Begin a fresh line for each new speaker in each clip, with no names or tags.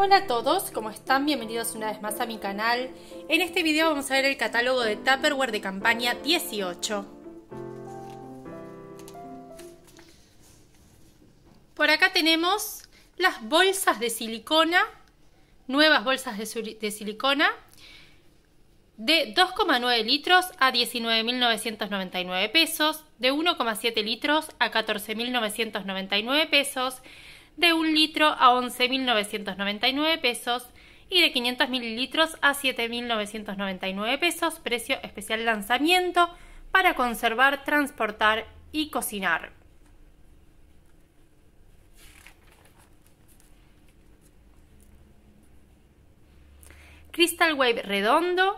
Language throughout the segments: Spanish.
Hola a todos, ¿cómo están? Bienvenidos una vez más a mi canal. En este video vamos a ver el catálogo de Tupperware de campaña 18. Por acá tenemos las bolsas de silicona, nuevas bolsas de, silicona, de 2,9 litros a 19.999 pesos, de 1,7 litros a 14.999 pesos, de 1 litro a 11.999 pesos y de 500 mililitros a 7.999 pesos, precio especial lanzamiento para conservar, transportar y cocinar. Crystal Wave redondo,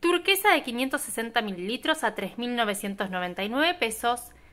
turquesa de 560 mililitros a 3.999 pesos,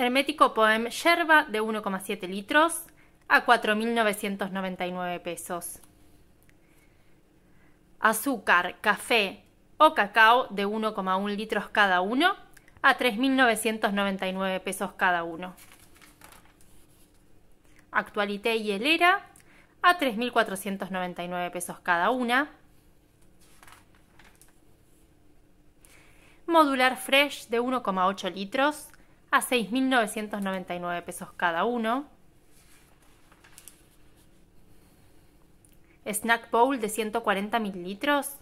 Hermético Poem Yerba de 1,7 litros a 4.999 pesos. Azúcar, café o cacao de 1,1 litros cada uno a 3.999 pesos cada uno. Actualité y helera a 3.499 pesos cada una. Modular Fresh de 1,8 litros a 6.999 pesos cada uno. Snack bowl de 140 litros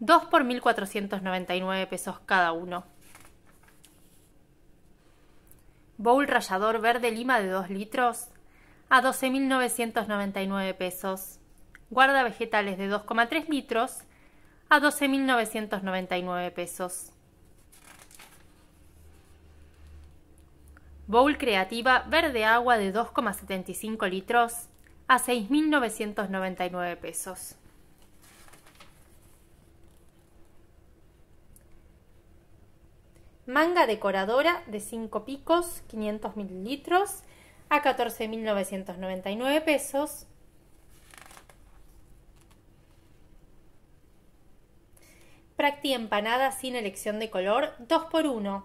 2 por 1.499 pesos cada uno. Bowl rallador verde lima de 2 litros a 12.999 pesos. Guarda vegetales de 2,3 litros a 12.999 pesos. Bowl creativa verde agua de 2,75 litros a 6.999 pesos. Manga decoradora de 5 picos, 500 mililitros, a 14.999 pesos. Practi empanada sin elección de color, 2x1,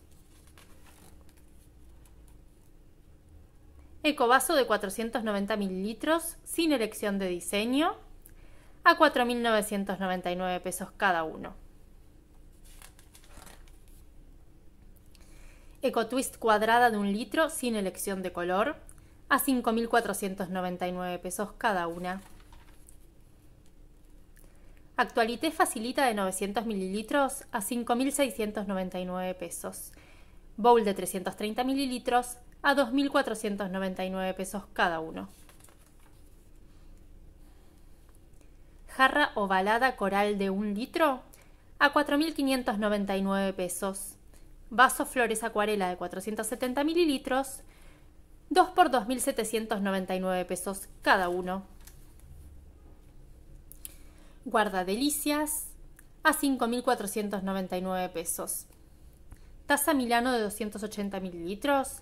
Ecovaso de 490 ml sin elección de diseño a 4.999 pesos cada uno. Eco twist cuadrada de un litro sin elección de color a 5.499 pesos cada una. Actualité facilita de 900 mililitros a 5.699 pesos. Bowl de 330 mililitros a 2.499 pesos cada uno. Jarra ovalada coral de 1 litro a 4.599 pesos. Vaso flores acuarela de 470 mililitros, 2 por 2.799 pesos cada uno. Guarda delicias a 5.499 pesos. Taza Milano de 280 mililitros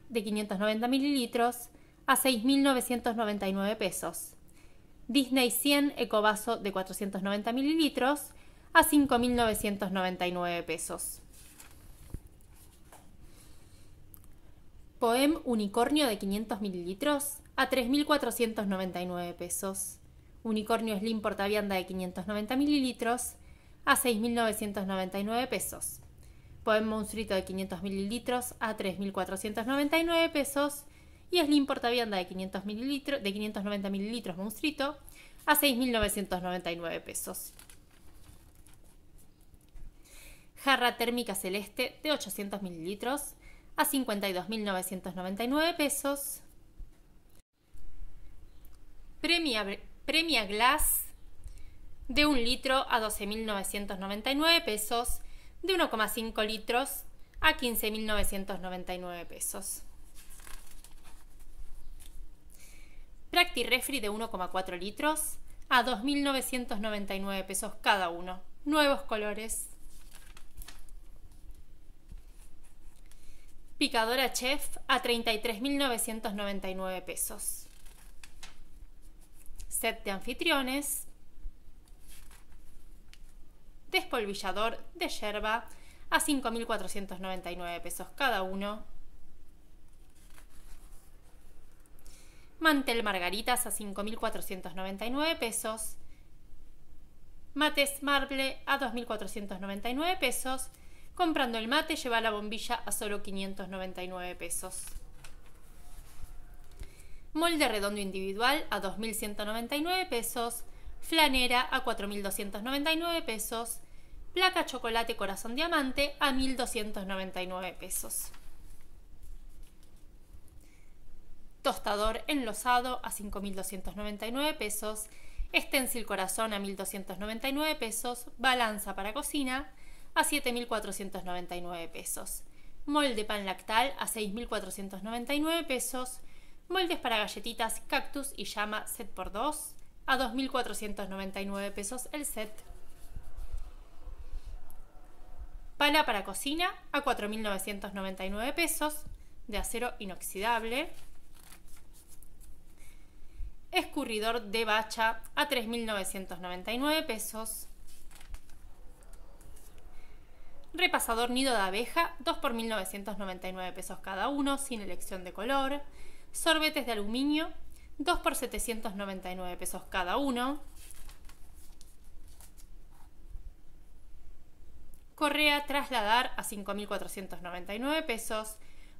de 590 mililitros a 6.999 pesos. Disney 100 Ecovaso de 490 mililitros a 5.999 pesos. Poem Unicornio de 500 mililitros a 3.499 pesos. Unicornio Slim Portavianda de 590 mililitros a 6.999 pesos. Poem Monstruito de 500 mililitros a 3.499 pesos y Slim Portavianda de, 500 de 590 mililitros MONSTRITO a 6.999 pesos. Jarra térmica celeste de 800 mililitros a 52.999 pesos. Premia, premia Glass de 1 litro a 12.999 pesos de 1,5 litros a 15.999 pesos. Practi Refri de 1,4 litros a 2.999 pesos cada uno. Nuevos colores. Picadora Chef a 33.999 pesos. Set de anfitriones despolvillador de yerba a 5.499 pesos cada uno. Mantel margaritas a 5.499 pesos. Mates marble a 2.499 pesos. Comprando el mate lleva la bombilla a solo 599 pesos. Molde redondo individual a 2.199 pesos flanera a 4.299 pesos, placa chocolate corazón diamante a 1.299 pesos. Tostador enlosado a 5.299 pesos, estencil corazón a 1.299 pesos, balanza para cocina a 7.499 pesos, molde pan lactal a 6.499 pesos, moldes para galletitas, cactus y llama set por 2 a 2.499 pesos el set. Pala para cocina a 4.999 pesos de acero inoxidable. Escurridor de bacha a 3.999 pesos. Repasador nido de abeja, 2 por 1.999 pesos cada uno, sin elección de color. Sorbetes de aluminio, 2 por 799 pesos cada uno. Correa trasladar a 5.499 pesos.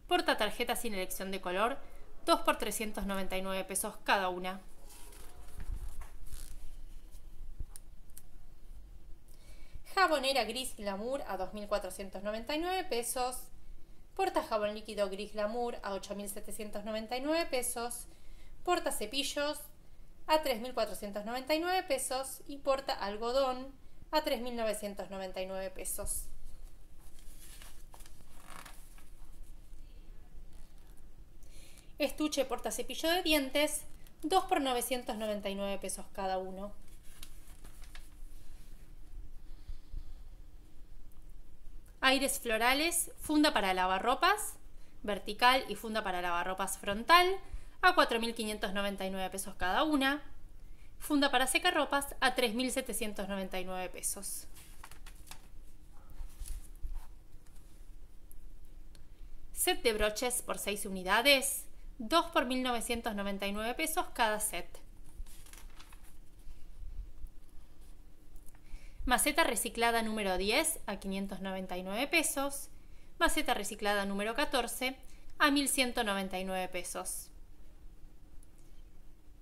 Porta tarjeta sin elección de color, 2 por 399 pesos cada una. Jabonera gris glamour a 2.499 pesos. Porta jabón líquido gris glamour a 8.799 pesos porta cepillos a 3.499 pesos y porta algodón a 3.999 pesos. Estuche porta cepillo de dientes, 2 por 999 pesos cada uno. Aires florales, funda para lavarropas vertical y funda para lavarropas frontal, a 4.599 pesos cada una. Funda para secarropas a 3.799 pesos. Set de broches por 6 unidades, 2 por 1.999 pesos cada set. Maceta reciclada número 10 a 599 pesos. Maceta reciclada número 14 a 1.199 pesos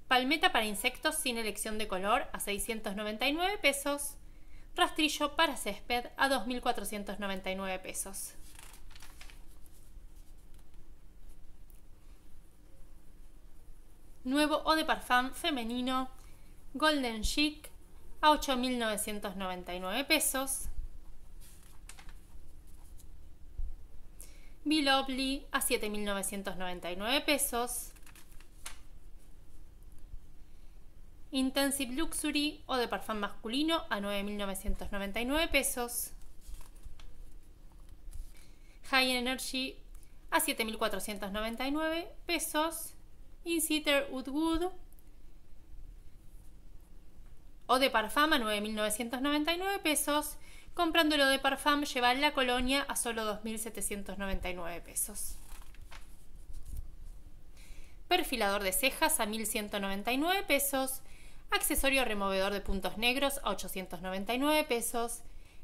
palmeta para insectos sin elección de color a 699 pesos, rastrillo para césped a 2.499 pesos. Nuevo eau de parfum femenino Golden Chic a 8.999 pesos. Be Lovely a 7.999 pesos. Intensive Luxury o de parfum masculino a 9.999 pesos. High Energy a 7.499 pesos. Inciter Woodwood o de parfum a 9.999 pesos. Comprándolo de parfum lleva la colonia a solo 2.799 pesos. Perfilador de cejas a 1.199 pesos accesorio removedor de puntos negros a 899 pesos,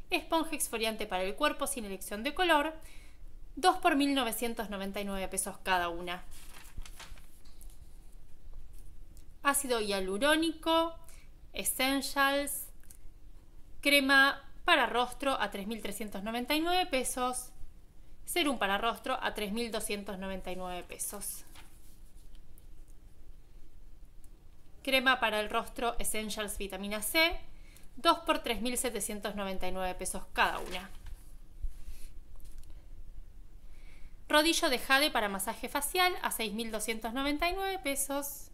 esponja exfoliante para el cuerpo sin elección de color, 2 por 1999 pesos cada una. Ácido hialurónico, essentials, crema para rostro a 3.399 pesos, serum para rostro a 3.299 pesos. crema para el rostro Essentials Vitamina C, 2 por 3.799 pesos cada una. Rodillo de jade para masaje facial a 6.299 pesos.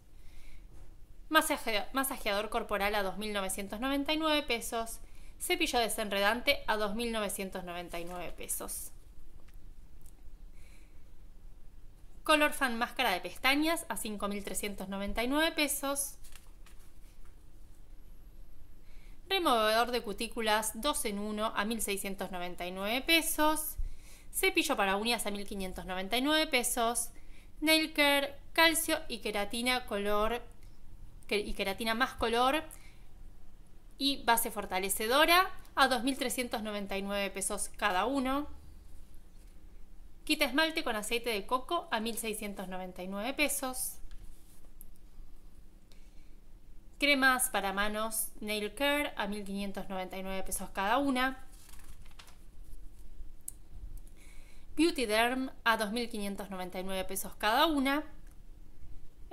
Masaje, masajeador corporal a 2.999 pesos. Cepillo desenredante a 2.999 pesos. Color Fan Máscara de Pestañas a 5.399 pesos. Removedor de cutículas 2 en 1 a 1.699 pesos. Cepillo para uñas a 1.599 pesos. Nail Care, calcio y queratina color y queratina más color y base fortalecedora a 2.399 pesos cada uno. Quita esmalte con aceite de coco a 1.699 pesos. Cremas para manos Nail Care a 1.599 pesos cada una. Beauty Derm a 2.599 pesos cada una.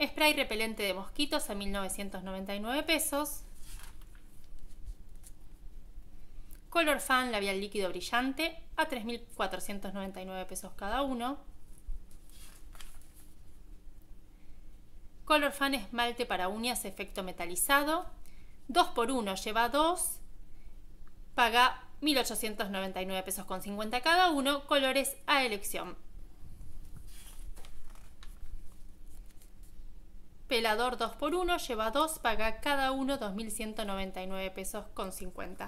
Spray repelente de mosquitos a 1.999 pesos. Color Fan labial líquido brillante a 3.499 pesos cada uno. Color Fan esmalte para uñas efecto metalizado. 2x1 lleva 2. Paga 1.899 pesos con 50 cada uno. Colores a elección. Pelador 2x1 lleva 2. Paga cada uno 2.199 pesos con 50.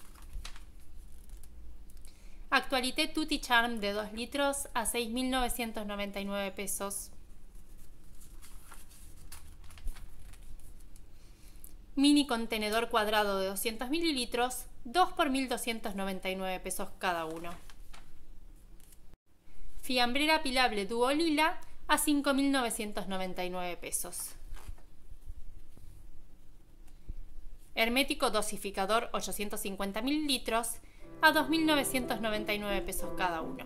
Actualité Tutti Charm de 2 litros a 6.999 pesos. Mini contenedor cuadrado de 200 mililitros, 2 por 1.299 pesos cada uno. Fiambrera pilable Duo Lila a 5.999 pesos. Hermético dosificador 850 mililitros a 2.999 pesos cada uno.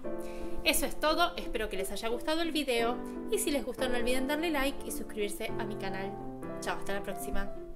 Eso es todo, espero que les haya gustado el video y si les gustó no olviden darle like y suscribirse a mi canal. Chao, hasta la próxima.